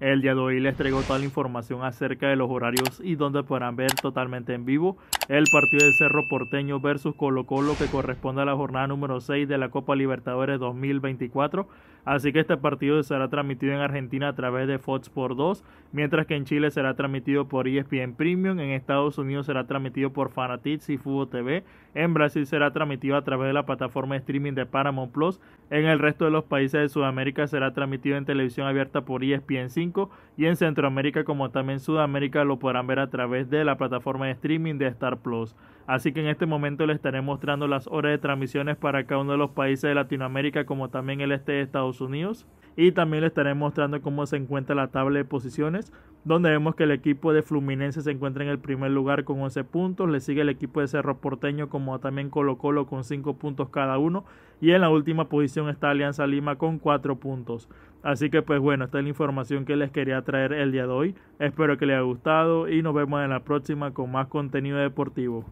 El día de hoy les traigo toda la información acerca de los horarios y donde podrán ver totalmente en vivo el partido de Cerro Porteño versus Colo Colo que corresponde a la jornada número 6 de la Copa Libertadores 2024. Así que este partido será transmitido en Argentina a través de Fox por 2, mientras que en Chile será transmitido por ESPN Premium, en Estados Unidos será transmitido por Fanatics y Fubo TV, en Brasil será transmitido a través de la plataforma de streaming de Paramount Plus, en el resto de los países de Sudamérica será transmitido en televisión abierta por ESPN 5, y en Centroamérica como también Sudamérica lo podrán ver a través de la plataforma de streaming de Star Plus. Así que en este momento les estaré mostrando las horas de transmisiones para cada uno de los países de Latinoamérica como también el este de Estados Unidos. Y también les estaré mostrando cómo se encuentra la tabla de posiciones, donde vemos que el equipo de Fluminense se encuentra en el primer lugar con 11 puntos, le sigue el equipo de Cerro Porteño como también Colo Colo con 5 puntos cada uno, y en la última posición está Alianza Lima con 4 puntos. Así que pues bueno, esta es la información que les quería traer el día de hoy, espero que les haya gustado y nos vemos en la próxima con más contenido deportivo.